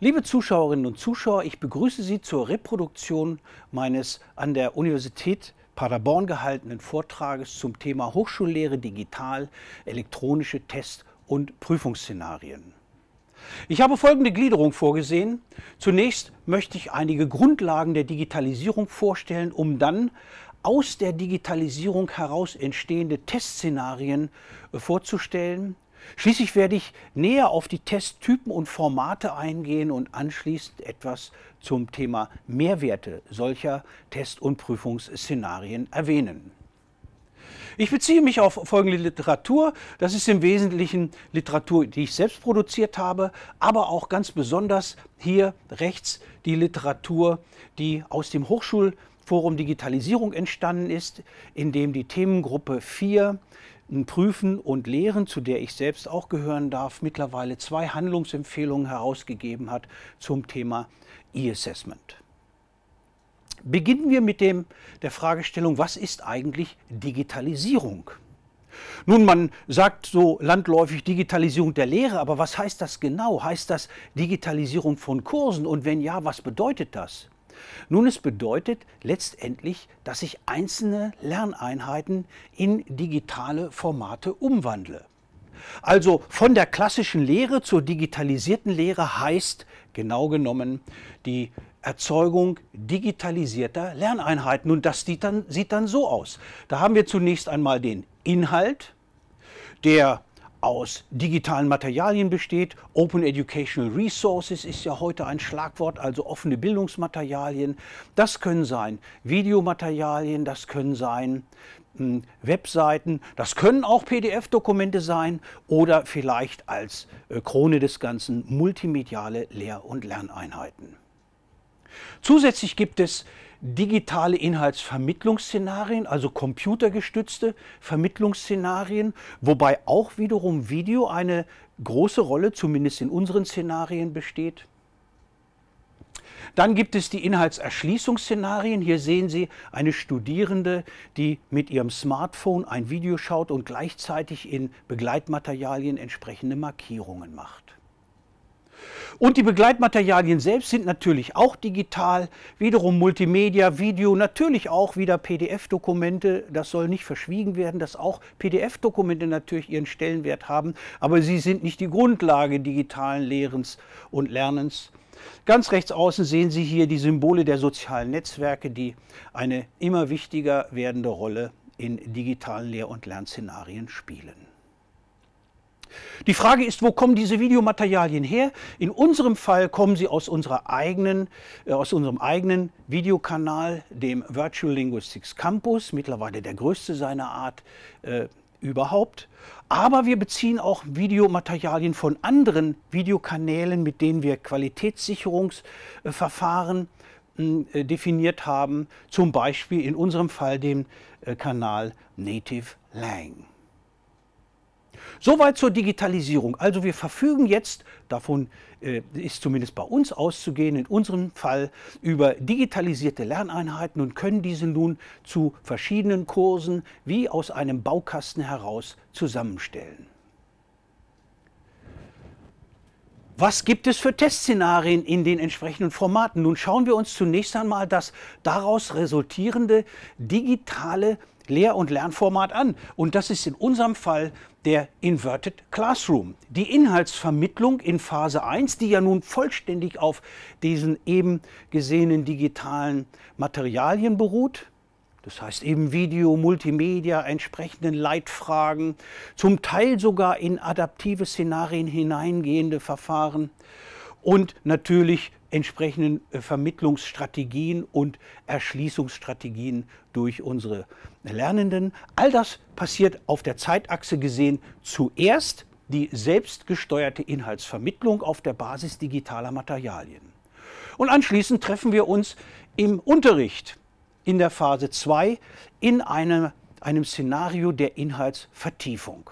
Liebe Zuschauerinnen und Zuschauer, ich begrüße Sie zur Reproduktion meines an der Universität Paderborn gehaltenen Vortrages zum Thema Hochschullehre digital, elektronische Test- und Prüfungsszenarien. Ich habe folgende Gliederung vorgesehen. Zunächst möchte ich einige Grundlagen der Digitalisierung vorstellen, um dann aus der Digitalisierung heraus entstehende Testszenarien vorzustellen Schließlich werde ich näher auf die Testtypen und Formate eingehen und anschließend etwas zum Thema Mehrwerte solcher Test- und Prüfungsszenarien erwähnen. Ich beziehe mich auf folgende Literatur. Das ist im Wesentlichen Literatur, die ich selbst produziert habe, aber auch ganz besonders hier rechts die Literatur, die aus dem Hochschulforum Digitalisierung entstanden ist, in dem die Themengruppe 4 Prüfen und Lehren, zu der ich selbst auch gehören darf, mittlerweile zwei Handlungsempfehlungen herausgegeben hat zum Thema E-Assessment. Beginnen wir mit dem, der Fragestellung, was ist eigentlich Digitalisierung? Nun, man sagt so landläufig Digitalisierung der Lehre, aber was heißt das genau? Heißt das Digitalisierung von Kursen? Und wenn ja, was bedeutet das? Nun, es bedeutet letztendlich, dass ich einzelne Lerneinheiten in digitale Formate umwandle. Also von der klassischen Lehre zur digitalisierten Lehre heißt genau genommen die Erzeugung digitalisierter Lerneinheiten. Und das sieht dann, sieht dann so aus. Da haben wir zunächst einmal den Inhalt, der aus digitalen Materialien besteht. Open Educational Resources ist ja heute ein Schlagwort, also offene Bildungsmaterialien. Das können sein Videomaterialien, das können sein hm, Webseiten, das können auch PDF-Dokumente sein oder vielleicht als äh, Krone des Ganzen multimediale Lehr- und Lerneinheiten. Zusätzlich gibt es digitale Inhaltsvermittlungsszenarien, also computergestützte Vermittlungsszenarien, wobei auch wiederum Video eine große Rolle, zumindest in unseren Szenarien, besteht. Dann gibt es die Inhaltserschließungsszenarien. Hier sehen Sie eine Studierende, die mit ihrem Smartphone ein Video schaut und gleichzeitig in Begleitmaterialien entsprechende Markierungen macht. Und die Begleitmaterialien selbst sind natürlich auch digital, wiederum Multimedia, Video, natürlich auch wieder PDF-Dokumente. Das soll nicht verschwiegen werden, dass auch PDF-Dokumente natürlich ihren Stellenwert haben, aber sie sind nicht die Grundlage digitalen Lehrens und Lernens. Ganz rechts außen sehen Sie hier die Symbole der sozialen Netzwerke, die eine immer wichtiger werdende Rolle in digitalen Lehr- und Lernszenarien spielen. Die Frage ist, wo kommen diese Videomaterialien her? In unserem Fall kommen sie aus, unserer eigenen, äh, aus unserem eigenen Videokanal, dem Virtual Linguistics Campus, mittlerweile der größte seiner Art äh, überhaupt. Aber wir beziehen auch Videomaterialien von anderen Videokanälen, mit denen wir Qualitätssicherungsverfahren hm, äh, definiert haben, zum Beispiel in unserem Fall dem äh, Kanal Native Lang. Soweit zur Digitalisierung. Also wir verfügen jetzt, davon äh, ist zumindest bei uns auszugehen, in unserem Fall über digitalisierte Lerneinheiten und können diese nun zu verschiedenen Kursen wie aus einem Baukasten heraus zusammenstellen. Was gibt es für Testszenarien in den entsprechenden Formaten? Nun schauen wir uns zunächst einmal das daraus resultierende digitale Lehr- und Lernformat an. Und das ist in unserem Fall der Inverted Classroom. Die Inhaltsvermittlung in Phase 1, die ja nun vollständig auf diesen eben gesehenen digitalen Materialien beruht, das heißt eben Video, Multimedia, entsprechenden Leitfragen, zum Teil sogar in adaptive Szenarien hineingehende Verfahren und natürlich entsprechenden äh, Vermittlungsstrategien und Erschließungsstrategien durch unsere Lernenden. All das passiert auf der Zeitachse gesehen zuerst die selbstgesteuerte Inhaltsvermittlung auf der Basis digitaler Materialien. Und anschließend treffen wir uns im Unterricht in der Phase 2 in einem, einem Szenario der Inhaltsvertiefung.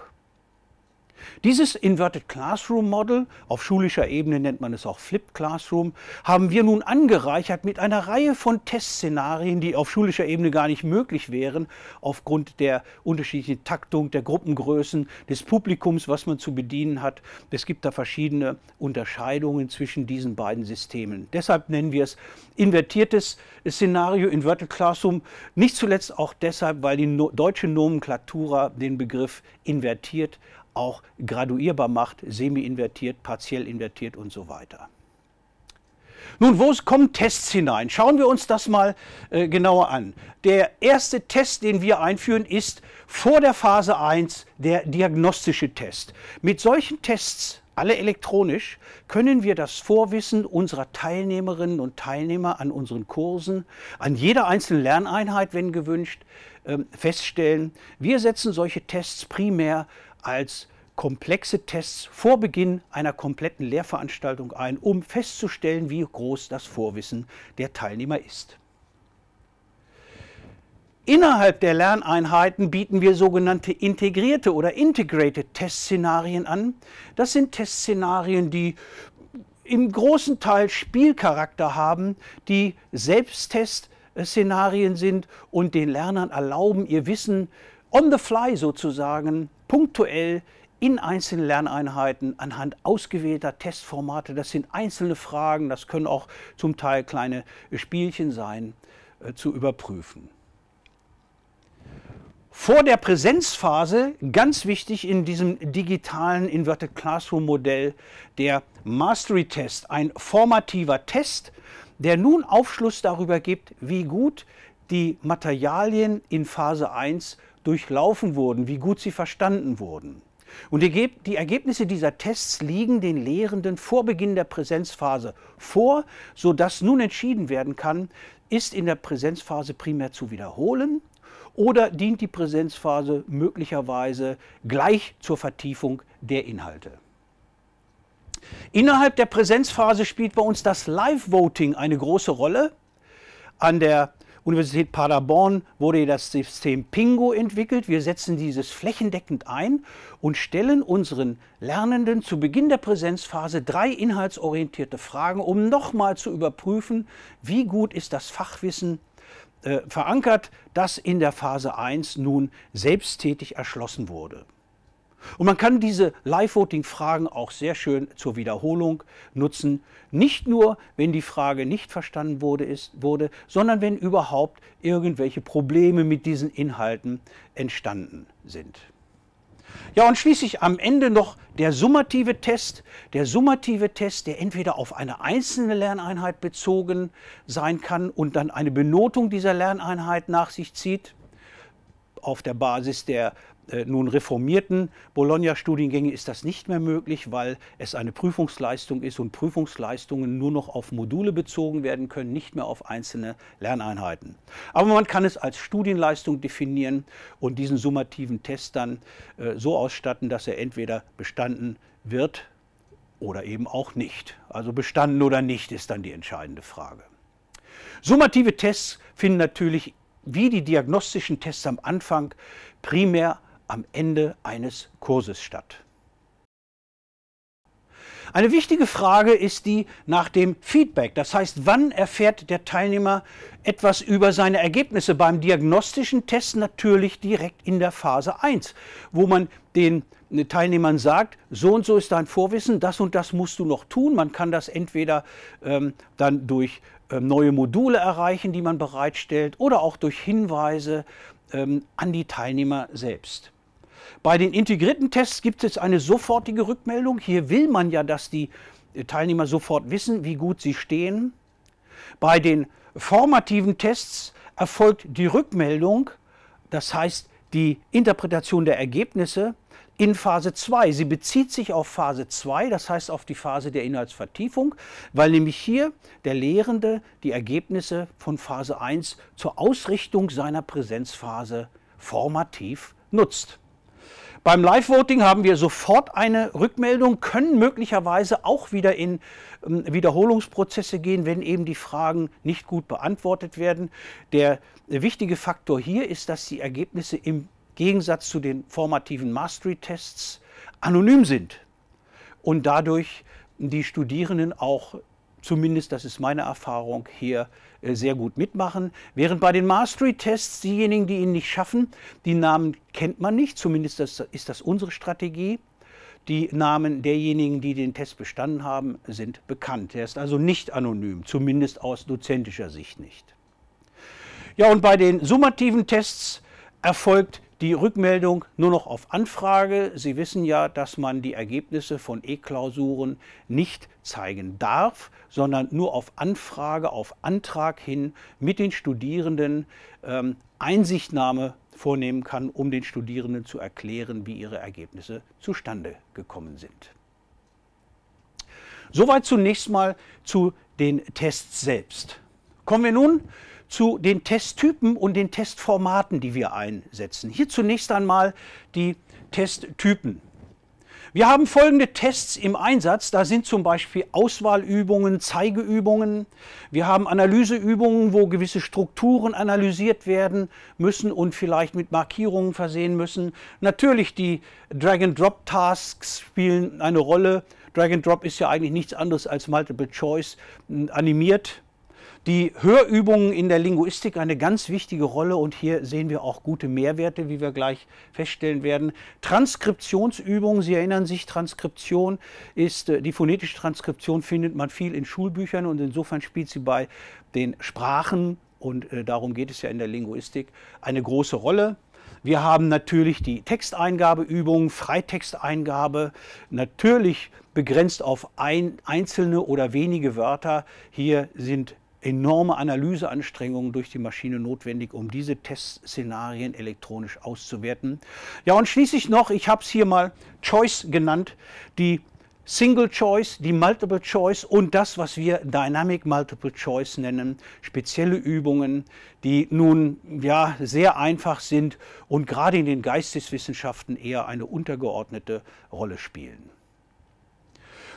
Dieses Inverted Classroom Model, auf schulischer Ebene nennt man es auch Flipped Classroom, haben wir nun angereichert mit einer Reihe von Testszenarien, die auf schulischer Ebene gar nicht möglich wären, aufgrund der unterschiedlichen Taktung, der Gruppengrößen, des Publikums, was man zu bedienen hat. Es gibt da verschiedene Unterscheidungen zwischen diesen beiden Systemen. Deshalb nennen wir es invertiertes Szenario, Inverted Classroom, nicht zuletzt auch deshalb, weil die no deutsche Nomenklatura den Begriff invertiert auch graduierbar macht, semi-invertiert, partiell invertiert und so weiter. Nun, wo kommen Tests hinein? Schauen wir uns das mal äh, genauer an. Der erste Test, den wir einführen, ist vor der Phase 1 der diagnostische Test. Mit solchen Tests, alle elektronisch, können wir das Vorwissen unserer Teilnehmerinnen und Teilnehmer an unseren Kursen, an jeder einzelnen Lerneinheit, wenn gewünscht, äh, feststellen. Wir setzen solche Tests primär als komplexe Tests vor Beginn einer kompletten Lehrveranstaltung ein, um festzustellen, wie groß das Vorwissen der Teilnehmer ist. Innerhalb der Lerneinheiten bieten wir sogenannte integrierte oder integrated Testszenarien an. Das sind Testszenarien, die im großen Teil Spielcharakter haben, die Selbsttestszenarien sind und den Lernern erlauben, ihr Wissen zu on the fly sozusagen, punktuell in einzelnen Lerneinheiten anhand ausgewählter Testformate. Das sind einzelne Fragen, das können auch zum Teil kleine Spielchen sein, äh, zu überprüfen. Vor der Präsenzphase, ganz wichtig in diesem digitalen Inverted Classroom Modell, der Mastery Test, ein formativer Test, der nun Aufschluss darüber gibt, wie gut die Materialien in Phase 1 durchlaufen wurden, wie gut sie verstanden wurden. Und die Ergebnisse dieser Tests liegen den Lehrenden vor Beginn der Präsenzphase vor, sodass nun entschieden werden kann, ist in der Präsenzphase primär zu wiederholen oder dient die Präsenzphase möglicherweise gleich zur Vertiefung der Inhalte. Innerhalb der Präsenzphase spielt bei uns das Live-Voting eine große Rolle. An der Universität Paderborn wurde das System Pingo entwickelt. Wir setzen dieses flächendeckend ein und stellen unseren Lernenden zu Beginn der Präsenzphase drei inhaltsorientierte Fragen, um nochmal zu überprüfen, wie gut ist das Fachwissen äh, verankert, das in der Phase 1 nun selbsttätig erschlossen wurde. Und man kann diese Live-Voting-Fragen auch sehr schön zur Wiederholung nutzen. Nicht nur, wenn die Frage nicht verstanden wurde, ist, wurde sondern wenn überhaupt irgendwelche Probleme mit diesen Inhalten entstanden sind. Ja, und schließlich am Ende noch der summative Test. Der summative Test, der entweder auf eine einzelne Lerneinheit bezogen sein kann und dann eine Benotung dieser Lerneinheit nach sich zieht, auf der Basis der äh, nun reformierten Bologna-Studiengänge ist das nicht mehr möglich, weil es eine Prüfungsleistung ist und Prüfungsleistungen nur noch auf Module bezogen werden können, nicht mehr auf einzelne Lerneinheiten. Aber man kann es als Studienleistung definieren und diesen summativen Test dann äh, so ausstatten, dass er entweder bestanden wird oder eben auch nicht. Also bestanden oder nicht ist dann die entscheidende Frage. Summative Tests finden natürlich wie die diagnostischen Tests am Anfang primär am Ende eines Kurses statt. Eine wichtige Frage ist die nach dem Feedback. Das heißt, wann erfährt der Teilnehmer etwas über seine Ergebnisse? Beim diagnostischen Test natürlich direkt in der Phase 1, wo man den Teilnehmern sagt, so und so ist dein Vorwissen, das und das musst du noch tun. Man kann das entweder ähm, dann durch ähm, neue Module erreichen, die man bereitstellt, oder auch durch Hinweise ähm, an die Teilnehmer selbst. Bei den integrierten Tests gibt es eine sofortige Rückmeldung. Hier will man ja, dass die äh, Teilnehmer sofort wissen, wie gut sie stehen. Bei den formativen Tests erfolgt die Rückmeldung, das heißt die Interpretation der Ergebnisse in Phase 2. Sie bezieht sich auf Phase 2, das heißt auf die Phase der Inhaltsvertiefung, weil nämlich hier der Lehrende die Ergebnisse von Phase 1 zur Ausrichtung seiner Präsenzphase formativ nutzt. Beim Live-Voting haben wir sofort eine Rückmeldung, können möglicherweise auch wieder in ähm, Wiederholungsprozesse gehen, wenn eben die Fragen nicht gut beantwortet werden. Der wichtige Faktor hier ist, dass die Ergebnisse im Gegensatz zu den formativen Mastery-Tests anonym sind und dadurch die Studierenden auch zumindest das ist meine Erfahrung, hier äh, sehr gut mitmachen. Während bei den Mastery-Tests diejenigen, die ihn nicht schaffen, die Namen kennt man nicht, zumindest das, ist das unsere Strategie. Die Namen derjenigen, die den Test bestanden haben, sind bekannt. Er ist also nicht anonym, zumindest aus dozentischer Sicht nicht. Ja, und bei den summativen Tests erfolgt die Rückmeldung nur noch auf Anfrage. Sie wissen ja, dass man die Ergebnisse von E-Klausuren nicht zeigen darf, sondern nur auf Anfrage, auf Antrag hin mit den Studierenden ähm, Einsichtnahme vornehmen kann, um den Studierenden zu erklären, wie ihre Ergebnisse zustande gekommen sind. Soweit zunächst mal zu den Tests selbst. Kommen wir nun zu den Testtypen und den Testformaten, die wir einsetzen. Hier zunächst einmal die Testtypen. Wir haben folgende Tests im Einsatz. Da sind zum Beispiel Auswahlübungen, Zeigeübungen. Wir haben Analyseübungen, wo gewisse Strukturen analysiert werden müssen und vielleicht mit Markierungen versehen müssen. Natürlich die Drag-and-Drop-Tasks spielen eine Rolle. Drag-and-Drop ist ja eigentlich nichts anderes als Multiple Choice animiert die Hörübungen in der Linguistik eine ganz wichtige Rolle und hier sehen wir auch gute Mehrwerte, wie wir gleich feststellen werden. Transkriptionsübungen, Sie erinnern sich, Transkription ist, äh, die phonetische Transkription findet man viel in Schulbüchern und insofern spielt sie bei den Sprachen und äh, darum geht es ja in der Linguistik eine große Rolle. Wir haben natürlich die Texteingabeübungen, Freitexteingabe, natürlich begrenzt auf ein, einzelne oder wenige Wörter. Hier sind enorme Analyseanstrengungen durch die Maschine notwendig, um diese Testszenarien elektronisch auszuwerten. Ja, und schließlich noch, ich habe es hier mal Choice genannt, die Single Choice, die Multiple Choice und das, was wir Dynamic Multiple Choice nennen, spezielle Übungen, die nun ja sehr einfach sind und gerade in den Geisteswissenschaften eher eine untergeordnete Rolle spielen.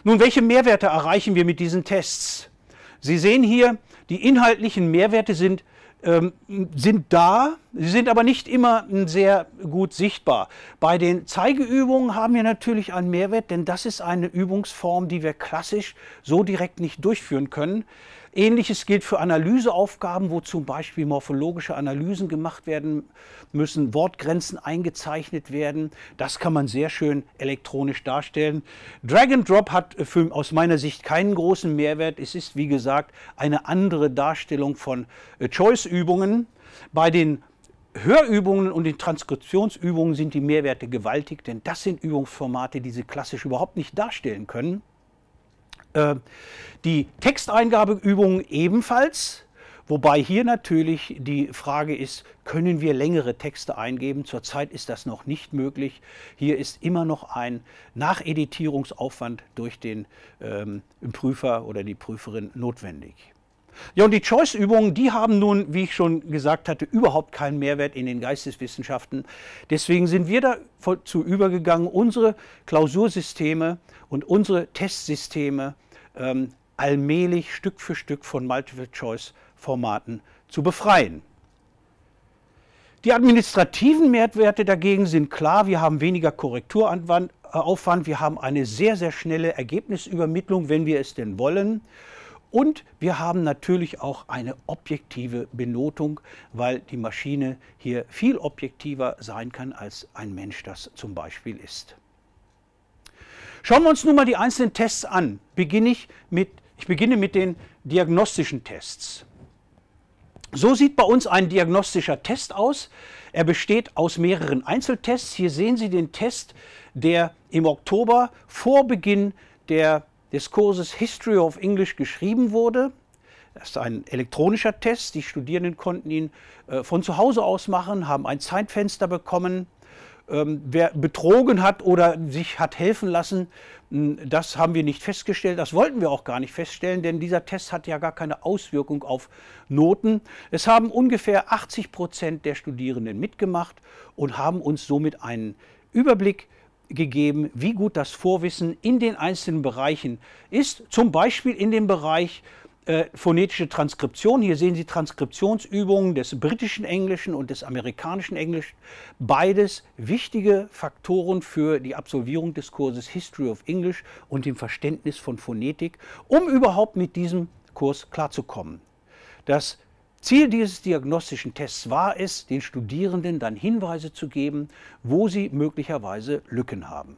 Nun, welche Mehrwerte erreichen wir mit diesen Tests? Sie sehen hier, die inhaltlichen Mehrwerte sind, ähm, sind da, sie sind aber nicht immer hm, sehr gut sichtbar. Bei den Zeigeübungen haben wir natürlich einen Mehrwert, denn das ist eine Übungsform, die wir klassisch so direkt nicht durchführen können. Ähnliches gilt für Analyseaufgaben, wo zum Beispiel morphologische Analysen gemacht werden müssen, Wortgrenzen eingezeichnet werden. Das kann man sehr schön elektronisch darstellen. Drag and Drop hat für, aus meiner Sicht keinen großen Mehrwert. Es ist, wie gesagt, eine andere Darstellung von äh, Choice-Übungen. Bei den Hörübungen und den Transkriptionsübungen sind die Mehrwerte gewaltig, denn das sind Übungsformate, die Sie klassisch überhaupt nicht darstellen können. Äh, die Texteingabeübungen ebenfalls, wobei hier natürlich die Frage ist, können wir längere Texte eingeben? Zurzeit ist das noch nicht möglich. Hier ist immer noch ein Nacheditierungsaufwand durch den ähm, Prüfer oder die Prüferin notwendig. Ja, und die Choice-Übungen, die haben nun, wie ich schon gesagt hatte, überhaupt keinen Mehrwert in den Geisteswissenschaften. Deswegen sind wir dazu übergegangen, unsere Klausursysteme und unsere Testsysteme ähm, allmählich Stück für Stück von Multiple-Choice-Formaten zu befreien. Die administrativen Mehrwerte dagegen sind klar. Wir haben weniger Korrekturaufwand, äh, wir haben eine sehr, sehr schnelle Ergebnisübermittlung, wenn wir es denn wollen. Und wir haben natürlich auch eine objektive Benotung, weil die Maschine hier viel objektiver sein kann, als ein Mensch das zum Beispiel ist. Schauen wir uns nun mal die einzelnen Tests an. Beginne ich, mit, ich beginne mit den diagnostischen Tests. So sieht bei uns ein diagnostischer Test aus. Er besteht aus mehreren Einzeltests. Hier sehen Sie den Test, der im Oktober vor Beginn der des Kurses History of English geschrieben wurde. Das ist ein elektronischer Test. Die Studierenden konnten ihn äh, von zu Hause aus machen, haben ein Zeitfenster bekommen. Ähm, wer betrogen hat oder sich hat helfen lassen, das haben wir nicht festgestellt. Das wollten wir auch gar nicht feststellen, denn dieser Test hat ja gar keine Auswirkung auf Noten. Es haben ungefähr 80 Prozent der Studierenden mitgemacht und haben uns somit einen Überblick gegeben gegeben, wie gut das Vorwissen in den einzelnen Bereichen ist, zum Beispiel in dem Bereich äh, phonetische Transkription. Hier sehen Sie Transkriptionsübungen des britischen Englischen und des amerikanischen Englischen. Beides wichtige Faktoren für die Absolvierung des Kurses History of English und dem Verständnis von Phonetik, um überhaupt mit diesem Kurs klarzukommen. Das Ziel dieses diagnostischen Tests war es, den Studierenden dann Hinweise zu geben, wo sie möglicherweise Lücken haben.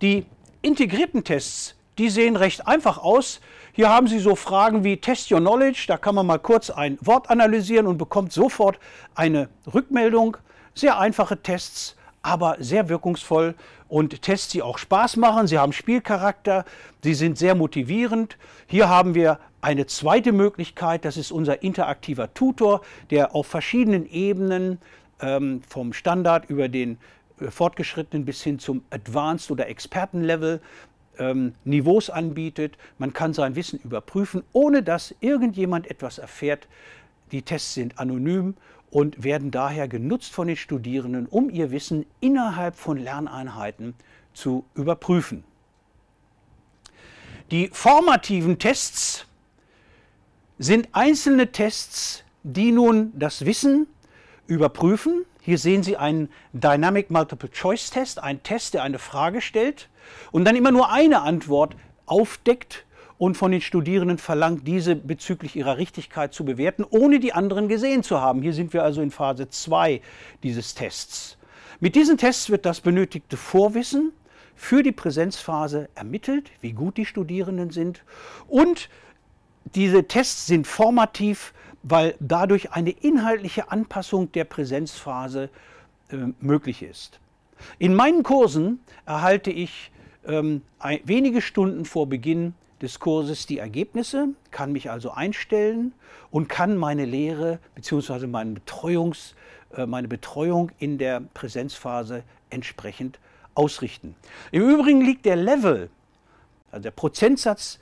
Die integrierten Tests, die sehen recht einfach aus. Hier haben Sie so Fragen wie Test Your Knowledge, da kann man mal kurz ein Wort analysieren und bekommt sofort eine Rückmeldung. Sehr einfache Tests, aber sehr wirkungsvoll und Tests, die auch Spaß machen. Sie haben Spielcharakter, sie sind sehr motivierend. Hier haben wir eine zweite Möglichkeit, das ist unser interaktiver Tutor, der auf verschiedenen Ebenen ähm, vom Standard über den äh, fortgeschrittenen bis hin zum Advanced oder Expertenlevel ähm, Niveaus anbietet. Man kann sein Wissen überprüfen, ohne dass irgendjemand etwas erfährt. Die Tests sind anonym und werden daher genutzt von den Studierenden, um ihr Wissen innerhalb von Lerneinheiten zu überprüfen. Die formativen Tests sind einzelne Tests, die nun das Wissen überprüfen. Hier sehen Sie einen Dynamic Multiple Choice Test, einen Test, der eine Frage stellt und dann immer nur eine Antwort aufdeckt und von den Studierenden verlangt, diese bezüglich ihrer Richtigkeit zu bewerten, ohne die anderen gesehen zu haben. Hier sind wir also in Phase 2 dieses Tests. Mit diesen Tests wird das benötigte Vorwissen für die Präsenzphase ermittelt, wie gut die Studierenden sind und diese Tests sind formativ, weil dadurch eine inhaltliche Anpassung der Präsenzphase äh, möglich ist. In meinen Kursen erhalte ich ähm, ein, wenige Stunden vor Beginn des Kurses die Ergebnisse, kann mich also einstellen und kann meine Lehre bzw. Meine, äh, meine Betreuung in der Präsenzphase entsprechend ausrichten. Im Übrigen liegt der Level, also der Prozentsatz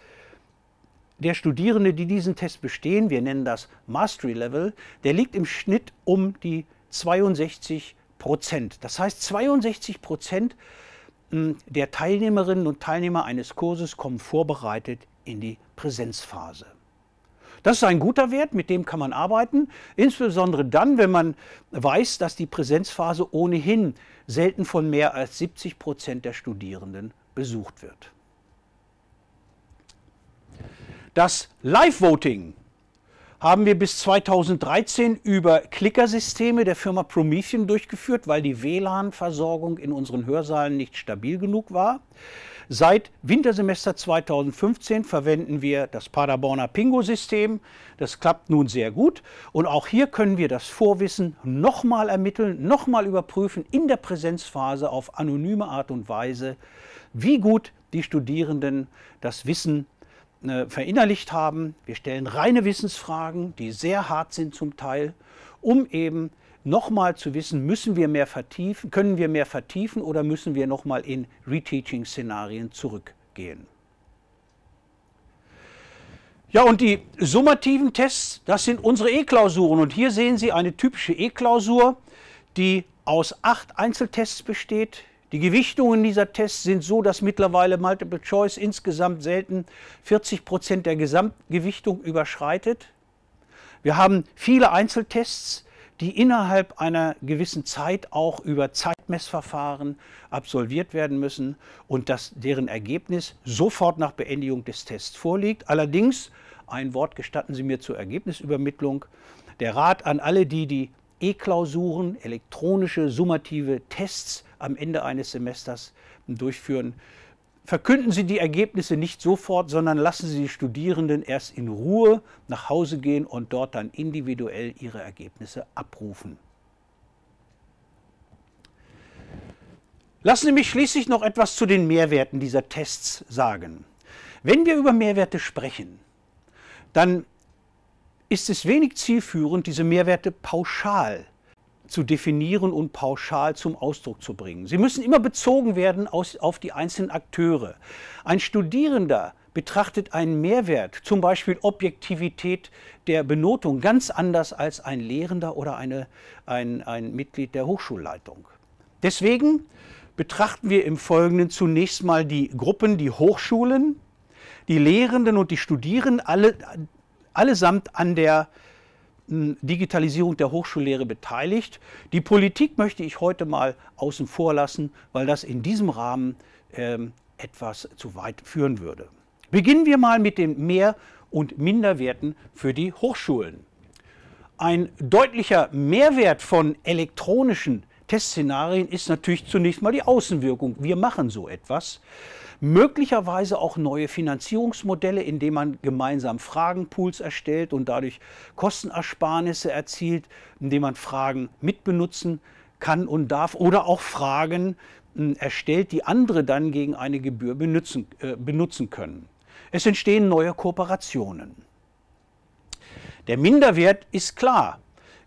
der Studierende, die diesen Test bestehen, wir nennen das Mastery Level, der liegt im Schnitt um die 62 Prozent. Das heißt, 62 Prozent hm, der Teilnehmerinnen und Teilnehmer eines Kurses kommen vorbereitet in die Präsenzphase. Das ist ein guter Wert, mit dem kann man arbeiten, insbesondere dann, wenn man weiß, dass die Präsenzphase ohnehin selten von mehr als 70 Prozent der Studierenden besucht wird. Das Live-Voting haben wir bis 2013 über Klickersysteme der Firma Promethean durchgeführt, weil die WLAN-Versorgung in unseren Hörsaalen nicht stabil genug war. Seit Wintersemester 2015 verwenden wir das Paderborner Pingo-System. Das klappt nun sehr gut. Und auch hier können wir das Vorwissen nochmal ermitteln, nochmal überprüfen in der Präsenzphase auf anonyme Art und Weise, wie gut die Studierenden das Wissen äh, verinnerlicht haben. Wir stellen reine Wissensfragen, die sehr hart sind zum Teil, um eben nochmal zu wissen, müssen wir mehr vertiefen, können wir mehr vertiefen oder müssen wir nochmal in Reteaching-Szenarien zurückgehen. Ja, und die summativen Tests, das sind unsere E-Klausuren. Und hier sehen Sie eine typische E-Klausur, die aus acht Einzeltests besteht. Die Gewichtungen dieser Tests sind so, dass mittlerweile Multiple Choice insgesamt selten 40 Prozent der Gesamtgewichtung überschreitet. Wir haben viele Einzeltests, die innerhalb einer gewissen Zeit auch über Zeitmessverfahren absolviert werden müssen und dass deren Ergebnis sofort nach Beendigung des Tests vorliegt. Allerdings, ein Wort gestatten Sie mir zur Ergebnisübermittlung, der Rat an alle die, die E-Klausuren, elektronische summative Tests am Ende eines Semesters durchführen. Verkünden Sie die Ergebnisse nicht sofort, sondern lassen Sie die Studierenden erst in Ruhe nach Hause gehen und dort dann individuell ihre Ergebnisse abrufen. Lassen Sie mich schließlich noch etwas zu den Mehrwerten dieser Tests sagen. Wenn wir über Mehrwerte sprechen, dann ist es wenig zielführend, diese Mehrwerte pauschal zu definieren und pauschal zum Ausdruck zu bringen. Sie müssen immer bezogen werden aus, auf die einzelnen Akteure. Ein Studierender betrachtet einen Mehrwert, zum Beispiel Objektivität der Benotung, ganz anders als ein Lehrender oder eine, ein, ein Mitglied der Hochschulleitung. Deswegen betrachten wir im Folgenden zunächst mal die Gruppen, die Hochschulen, die Lehrenden und die Studierenden alle allesamt an der hm, Digitalisierung der Hochschullehre beteiligt. Die Politik möchte ich heute mal außen vor lassen, weil das in diesem Rahmen ähm, etwas zu weit führen würde. Beginnen wir mal mit den Mehr- und Minderwerten für die Hochschulen. Ein deutlicher Mehrwert von elektronischen Testszenarien ist natürlich zunächst mal die Außenwirkung. Wir machen so etwas möglicherweise auch neue Finanzierungsmodelle, indem man gemeinsam Fragenpools erstellt und dadurch Kostenersparnisse erzielt, indem man Fragen mitbenutzen kann und darf oder auch Fragen hm, erstellt, die andere dann gegen eine Gebühr benutzen, äh, benutzen können. Es entstehen neue Kooperationen. Der Minderwert ist klar.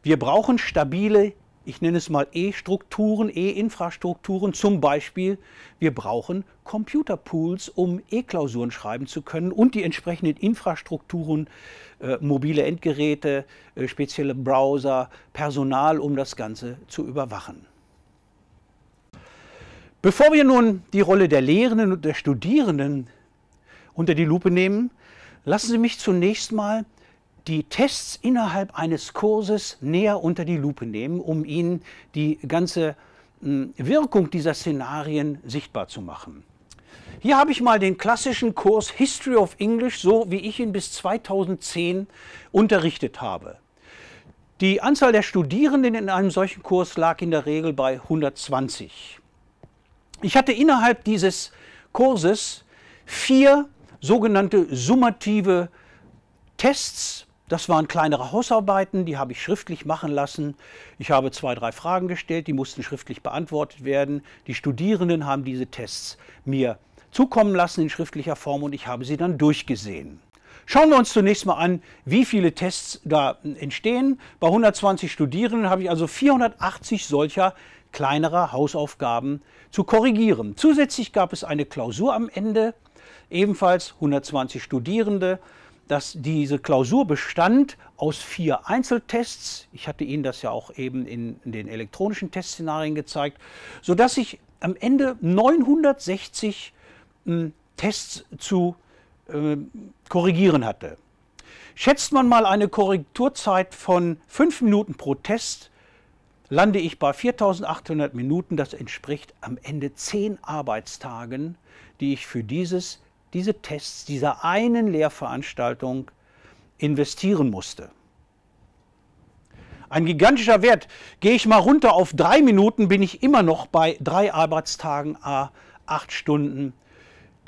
Wir brauchen stabile ich nenne es mal E-Strukturen, E-Infrastrukturen. Zum Beispiel, wir brauchen Computerpools, um E-Klausuren schreiben zu können und die entsprechenden Infrastrukturen, äh, mobile Endgeräte, äh, spezielle Browser, Personal, um das Ganze zu überwachen. Bevor wir nun die Rolle der Lehrenden und der Studierenden unter die Lupe nehmen, lassen Sie mich zunächst mal die Tests innerhalb eines Kurses näher unter die Lupe nehmen, um ihnen die ganze hm, Wirkung dieser Szenarien sichtbar zu machen. Hier habe ich mal den klassischen Kurs History of English, so wie ich ihn bis 2010 unterrichtet habe. Die Anzahl der Studierenden in einem solchen Kurs lag in der Regel bei 120. Ich hatte innerhalb dieses Kurses vier sogenannte summative Tests das waren kleinere Hausarbeiten, die habe ich schriftlich machen lassen. Ich habe zwei, drei Fragen gestellt, die mussten schriftlich beantwortet werden. Die Studierenden haben diese Tests mir zukommen lassen in schriftlicher Form und ich habe sie dann durchgesehen. Schauen wir uns zunächst mal an, wie viele Tests da entstehen. Bei 120 Studierenden habe ich also 480 solcher kleinerer Hausaufgaben zu korrigieren. Zusätzlich gab es eine Klausur am Ende, ebenfalls 120 Studierende dass diese Klausur bestand aus vier Einzeltests. Ich hatte Ihnen das ja auch eben in den elektronischen Testszenarien gezeigt, sodass ich am Ende 960 hm, Tests zu äh, korrigieren hatte. Schätzt man mal eine Korrekturzeit von 5 Minuten pro Test, lande ich bei 4800 Minuten. Das entspricht am Ende 10 Arbeitstagen, die ich für dieses diese Tests dieser einen Lehrveranstaltung investieren musste. Ein gigantischer Wert. Gehe ich mal runter auf drei Minuten, bin ich immer noch bei drei Arbeitstagen a acht Stunden.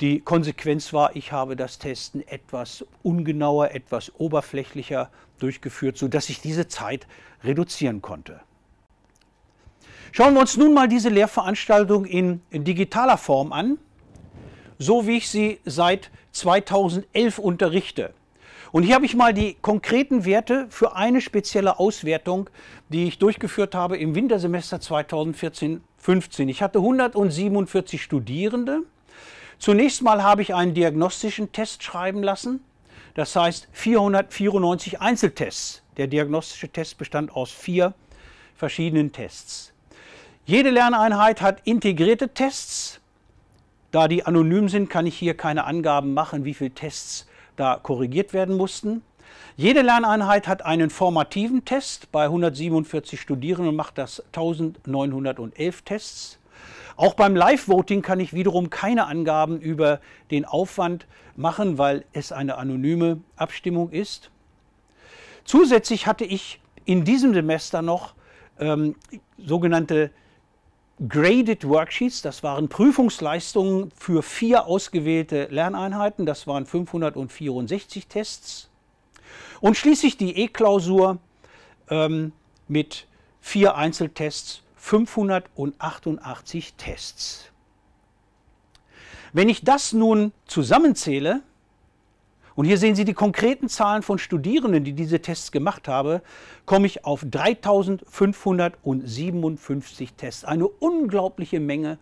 Die Konsequenz war, ich habe das Testen etwas ungenauer, etwas oberflächlicher durchgeführt, sodass ich diese Zeit reduzieren konnte. Schauen wir uns nun mal diese Lehrveranstaltung in, in digitaler Form an so wie ich sie seit 2011 unterrichte. Und hier habe ich mal die konkreten Werte für eine spezielle Auswertung, die ich durchgeführt habe im Wintersemester 2014-15. Ich hatte 147 Studierende. Zunächst mal habe ich einen diagnostischen Test schreiben lassen, das heißt 494 Einzeltests. Der diagnostische Test bestand aus vier verschiedenen Tests. Jede Lerneinheit hat integrierte Tests, da die anonym sind, kann ich hier keine Angaben machen, wie viele Tests da korrigiert werden mussten. Jede Lerneinheit hat einen formativen Test bei 147 Studierenden macht das 1911 Tests. Auch beim Live-Voting kann ich wiederum keine Angaben über den Aufwand machen, weil es eine anonyme Abstimmung ist. Zusätzlich hatte ich in diesem Semester noch ähm, sogenannte Graded Worksheets, das waren Prüfungsleistungen für vier ausgewählte Lerneinheiten, das waren 564 Tests. Und schließlich die E-Klausur ähm, mit vier Einzeltests, 588 Tests. Wenn ich das nun zusammenzähle, und hier sehen Sie die konkreten Zahlen von Studierenden, die diese Tests gemacht haben, komme ich auf 3557 Tests. Eine unglaubliche Menge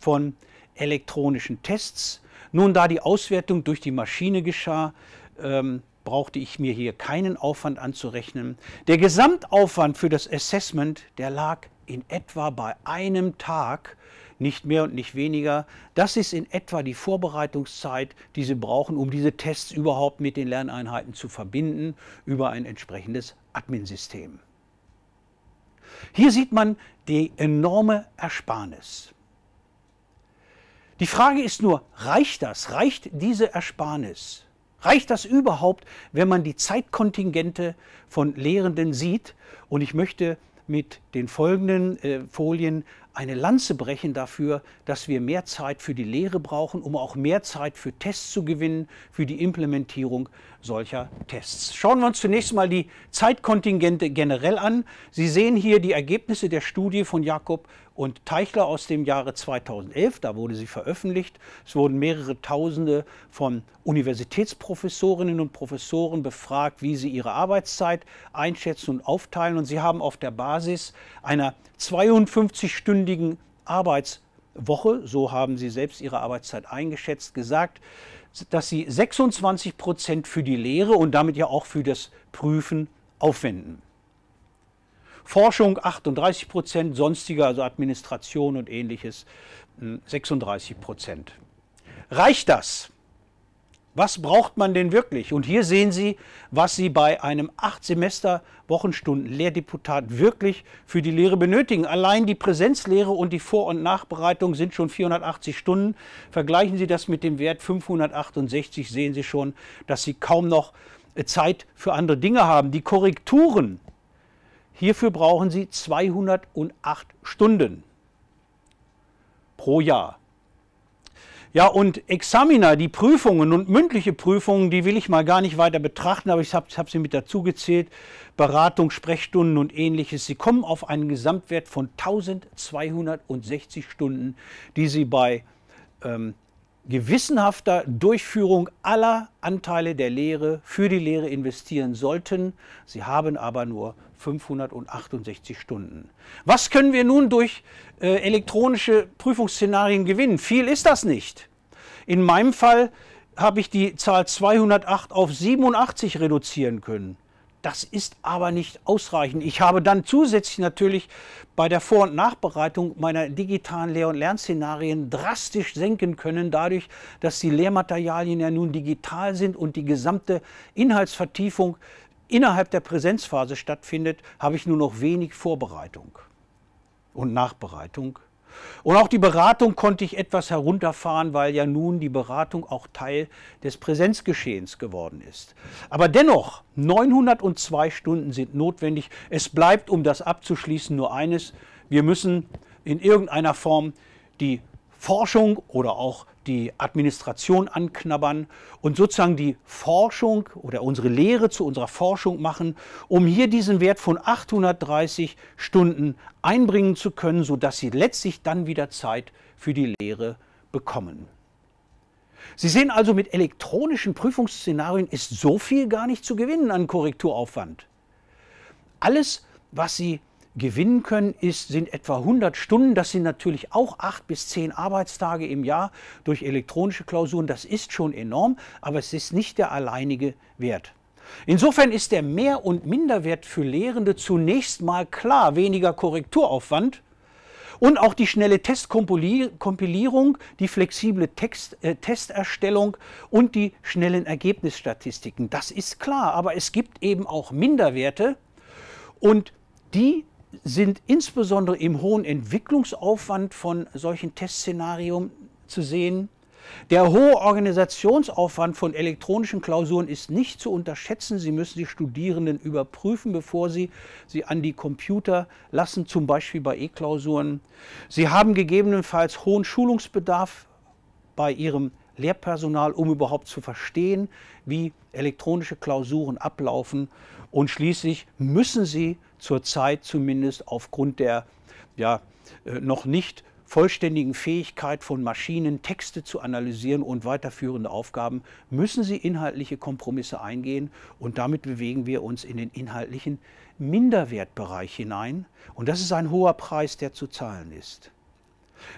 von elektronischen Tests. Nun, da die Auswertung durch die Maschine geschah, ähm, brauchte ich mir hier keinen Aufwand anzurechnen. Der Gesamtaufwand für das Assessment, der lag in etwa bei einem Tag nicht mehr und nicht weniger. Das ist in etwa die Vorbereitungszeit, die Sie brauchen, um diese Tests überhaupt mit den Lerneinheiten zu verbinden über ein entsprechendes Admin-System. Hier sieht man die enorme Ersparnis. Die Frage ist nur, reicht das? Reicht diese Ersparnis? Reicht das überhaupt, wenn man die Zeitkontingente von Lehrenden sieht? Und ich möchte mit den folgenden äh, Folien eine Lanze brechen dafür, dass wir mehr Zeit für die Lehre brauchen, um auch mehr Zeit für Tests zu gewinnen, für die Implementierung solcher Tests. Schauen wir uns zunächst mal die Zeitkontingente generell an. Sie sehen hier die Ergebnisse der Studie von Jakob und Teichler aus dem Jahre 2011. Da wurde sie veröffentlicht. Es wurden mehrere Tausende von Universitätsprofessorinnen und Professoren befragt, wie sie ihre Arbeitszeit einschätzen und aufteilen. Und sie haben auf der Basis einer 52 stunden stündigen Arbeitswoche, so haben sie selbst ihre Arbeitszeit eingeschätzt, gesagt, dass sie 26 Prozent für die Lehre und damit ja auch für das Prüfen aufwenden. Forschung 38 Prozent, sonstiger, also Administration und ähnliches 36 hm, Prozent. Reicht das? Was braucht man denn wirklich? Und hier sehen Sie, was Sie bei einem 8-Semester-Wochenstunden-Lehrdeputat wirklich für die Lehre benötigen. Allein die Präsenzlehre und die Vor- und Nachbereitung sind schon 480 Stunden. Vergleichen Sie das mit dem Wert 568, sehen Sie schon, dass Sie kaum noch äh, Zeit für andere Dinge haben. Die Korrekturen, hierfür brauchen Sie 208 Stunden pro Jahr. Ja, und Examiner, die Prüfungen und mündliche Prüfungen, die will ich mal gar nicht weiter betrachten, aber ich habe hab sie mit dazu gezählt. Beratung, Sprechstunden und ähnliches. Sie kommen auf einen Gesamtwert von 1260 Stunden, die Sie bei ähm, gewissenhafter Durchführung aller Anteile der Lehre für die Lehre investieren sollten. Sie haben aber nur 568 Stunden. Was können wir nun durch äh, elektronische Prüfungsszenarien gewinnen? Viel ist das nicht. In meinem Fall habe ich die Zahl 208 auf 87 reduzieren können. Das ist aber nicht ausreichend. Ich habe dann zusätzlich natürlich bei der Vor- und Nachbereitung meiner digitalen Lehr- und Lernszenarien drastisch senken können, dadurch, dass die Lehrmaterialien ja nun digital sind und die gesamte Inhaltsvertiefung innerhalb der Präsenzphase stattfindet, habe ich nur noch wenig Vorbereitung und Nachbereitung. Und auch die Beratung konnte ich etwas herunterfahren, weil ja nun die Beratung auch Teil des Präsenzgeschehens geworden ist. Aber dennoch, 902 Stunden sind notwendig. Es bleibt, um das abzuschließen, nur eines. Wir müssen in irgendeiner Form die Forschung oder auch die Administration anknabbern und sozusagen die Forschung oder unsere Lehre zu unserer Forschung machen, um hier diesen Wert von 830 Stunden einbringen zu können, sodass sie letztlich dann wieder Zeit für die Lehre bekommen. Sie sehen also, mit elektronischen Prüfungsszenarien ist so viel gar nicht zu gewinnen an Korrekturaufwand. Alles, was Sie gewinnen können, ist, sind etwa 100 Stunden. Das sind natürlich auch acht bis zehn Arbeitstage im Jahr durch elektronische Klausuren. Das ist schon enorm, aber es ist nicht der alleinige Wert. Insofern ist der Mehr- und Minderwert für Lehrende zunächst mal klar weniger Korrekturaufwand und auch die schnelle Testkompilierung, die flexible Text, äh, Testerstellung und die schnellen Ergebnisstatistiken. Das ist klar, aber es gibt eben auch Minderwerte und die sind insbesondere im hohen Entwicklungsaufwand von solchen Testszenarien zu sehen. Der hohe Organisationsaufwand von elektronischen Klausuren ist nicht zu unterschätzen. Sie müssen die Studierenden überprüfen, bevor sie sie an die Computer lassen, zum Beispiel bei E-Klausuren. Sie haben gegebenenfalls hohen Schulungsbedarf bei ihrem Lehrpersonal, um überhaupt zu verstehen, wie elektronische Klausuren ablaufen und schließlich müssen sie zurzeit zumindest aufgrund der ja, äh, noch nicht vollständigen Fähigkeit von Maschinen, Texte zu analysieren und weiterführende Aufgaben, müssen sie inhaltliche Kompromisse eingehen und damit bewegen wir uns in den inhaltlichen Minderwertbereich hinein und das ist ein hoher Preis, der zu zahlen ist.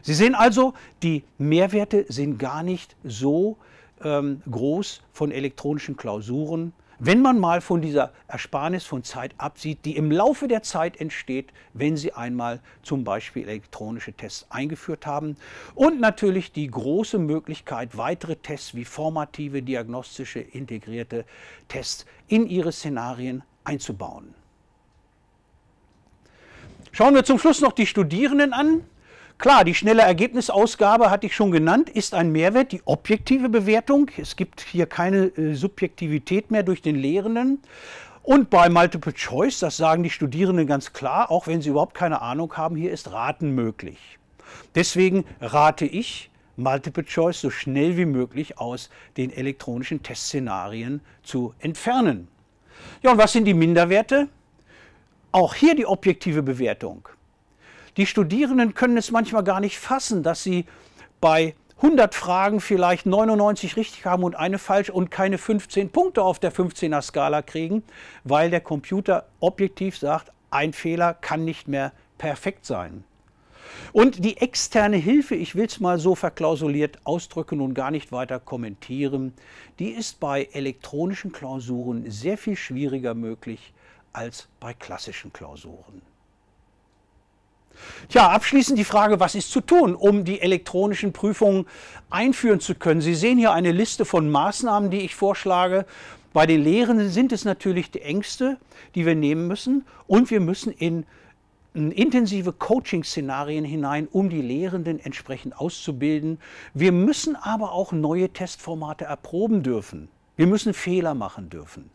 Sie sehen also, die Mehrwerte sind gar nicht so ähm, groß von elektronischen Klausuren, wenn man mal von dieser Ersparnis von Zeit absieht, die im Laufe der Zeit entsteht, wenn Sie einmal zum Beispiel elektronische Tests eingeführt haben. Und natürlich die große Möglichkeit, weitere Tests wie formative, diagnostische, integrierte Tests in Ihre Szenarien einzubauen. Schauen wir zum Schluss noch die Studierenden an. Klar, die schnelle Ergebnisausgabe hatte ich schon genannt, ist ein Mehrwert, die objektive Bewertung. Es gibt hier keine äh, Subjektivität mehr durch den Lehrenden. Und bei Multiple Choice, das sagen die Studierenden ganz klar, auch wenn sie überhaupt keine Ahnung haben, hier ist Raten möglich. Deswegen rate ich, Multiple Choice so schnell wie möglich aus den elektronischen Testszenarien zu entfernen. Ja, und was sind die Minderwerte? Auch hier die objektive Bewertung. Die Studierenden können es manchmal gar nicht fassen, dass sie bei 100 Fragen vielleicht 99 richtig haben und eine falsch und keine 15 Punkte auf der 15er Skala kriegen, weil der Computer objektiv sagt, ein Fehler kann nicht mehr perfekt sein. Und die externe Hilfe, ich will es mal so verklausuliert ausdrücken und gar nicht weiter kommentieren, die ist bei elektronischen Klausuren sehr viel schwieriger möglich als bei klassischen Klausuren. Tja, abschließend die Frage, was ist zu tun, um die elektronischen Prüfungen einführen zu können? Sie sehen hier eine Liste von Maßnahmen, die ich vorschlage. Bei den Lehrenden sind es natürlich die Ängste, die wir nehmen müssen. Und wir müssen in intensive Coaching-Szenarien hinein, um die Lehrenden entsprechend auszubilden. Wir müssen aber auch neue Testformate erproben dürfen. Wir müssen Fehler machen dürfen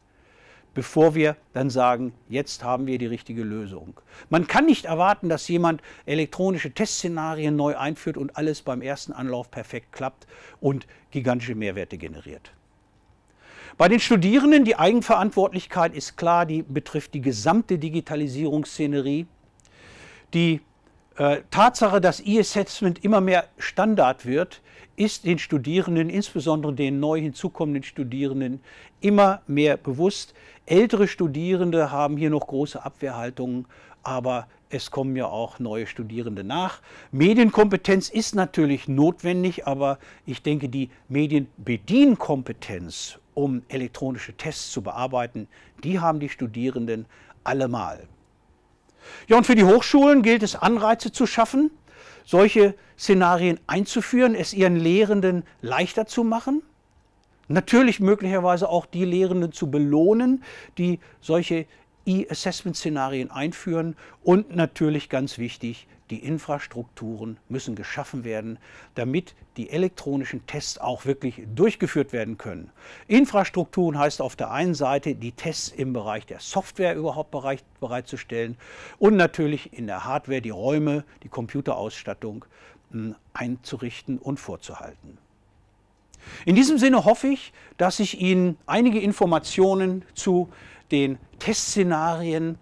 bevor wir dann sagen, jetzt haben wir die richtige Lösung. Man kann nicht erwarten, dass jemand elektronische Testszenarien neu einführt und alles beim ersten Anlauf perfekt klappt und gigantische Mehrwerte generiert. Bei den Studierenden, die Eigenverantwortlichkeit ist klar, die betrifft die gesamte Digitalisierungsszenerie. Die äh, Tatsache, dass E-Assessment immer mehr Standard wird, ist den Studierenden, insbesondere den neu hinzukommenden Studierenden, immer mehr bewusst. Ältere Studierende haben hier noch große Abwehrhaltungen, aber es kommen ja auch neue Studierende nach. Medienkompetenz ist natürlich notwendig, aber ich denke, die Medienbedienkompetenz, um elektronische Tests zu bearbeiten, die haben die Studierenden allemal. Ja, und für die Hochschulen gilt es, Anreize zu schaffen, solche Szenarien einzuführen, es ihren Lehrenden leichter zu machen. Natürlich möglicherweise auch die Lehrenden zu belohnen, die solche E-Assessment-Szenarien einführen. Und natürlich ganz wichtig, die Infrastrukturen müssen geschaffen werden, damit die elektronischen Tests auch wirklich durchgeführt werden können. Infrastrukturen heißt auf der einen Seite, die Tests im Bereich der Software überhaupt bereit, bereitzustellen und natürlich in der Hardware die Räume, die Computerausstattung einzurichten und vorzuhalten. In diesem Sinne hoffe ich, dass ich Ihnen einige Informationen zu den Testszenarien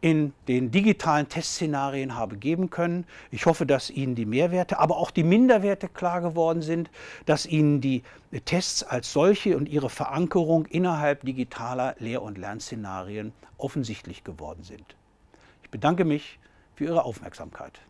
in den digitalen Testszenarien habe geben können. Ich hoffe, dass Ihnen die Mehrwerte, aber auch die Minderwerte klar geworden sind, dass Ihnen die Tests als solche und ihre Verankerung innerhalb digitaler Lehr- und Lernszenarien offensichtlich geworden sind. Ich bedanke mich für Ihre Aufmerksamkeit.